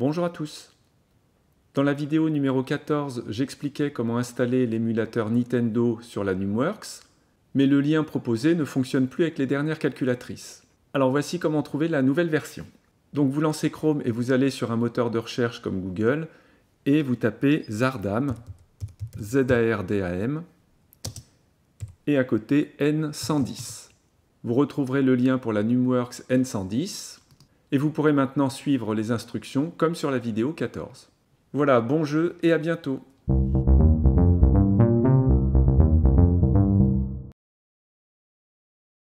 Bonjour à tous Dans la vidéo numéro 14, j'expliquais comment installer l'émulateur Nintendo sur la NumWorks, mais le lien proposé ne fonctionne plus avec les dernières calculatrices. Alors voici comment trouver la nouvelle version. Donc vous lancez Chrome et vous allez sur un moteur de recherche comme Google, et vous tapez Zardam, Z-A-R-D-A-M, et à côté N110. Vous retrouverez le lien pour la NumWorks N110, et vous pourrez maintenant suivre les instructions comme sur la vidéo 14. Voilà, bon jeu et à bientôt